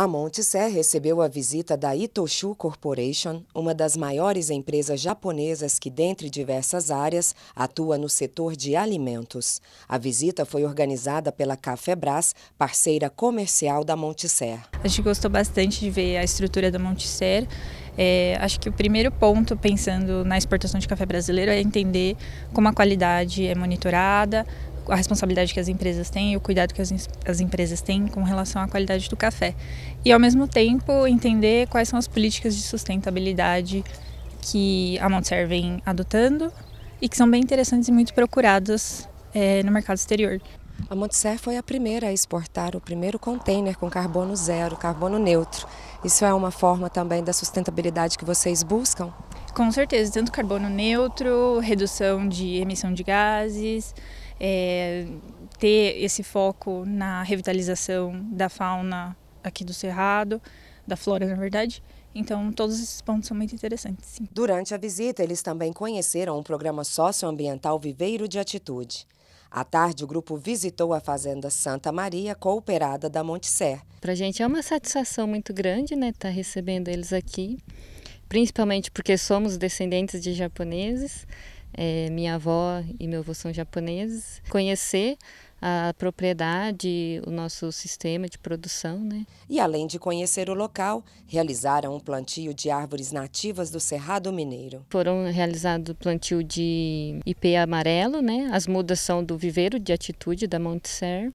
A Montserrat recebeu a visita da Itoshu Corporation, uma das maiores empresas japonesas que, dentre diversas áreas, atua no setor de alimentos. A visita foi organizada pela Cafébras, parceira comercial da Montserrat. A gente gostou bastante de ver a estrutura da Montserrat. É, acho que o primeiro ponto, pensando na exportação de café brasileiro, é entender como a qualidade é monitorada, a responsabilidade que as empresas têm e o cuidado que as, as empresas têm com relação à qualidade do café. E, ao mesmo tempo, entender quais são as políticas de sustentabilidade que a Montserrat vem adotando e que são bem interessantes e muito procuradas é, no mercado exterior. A Montserrat foi a primeira a exportar o primeiro container com carbono zero, carbono neutro. Isso é uma forma também da sustentabilidade que vocês buscam? Com certeza, tanto carbono neutro, redução de emissão de gases, é, ter esse foco na revitalização da fauna aqui do Cerrado, da flora, na verdade. Então, todos esses pontos são muito interessantes. Sim. Durante a visita, eles também conheceram o programa socioambiental Viveiro de Atitude. À tarde, o grupo visitou a Fazenda Santa Maria, cooperada da Montser. Para a gente é uma satisfação muito grande né, estar tá recebendo eles aqui, principalmente porque somos descendentes de japoneses é, minha avó e meu avô são japoneses, conhecer a propriedade, o nosso sistema de produção. Né? E além de conhecer o local, realizaram um plantio de árvores nativas do Cerrado Mineiro. Foram realizados plantio de ipê amarelo, né? as mudas são do viveiro de atitude da Monte ser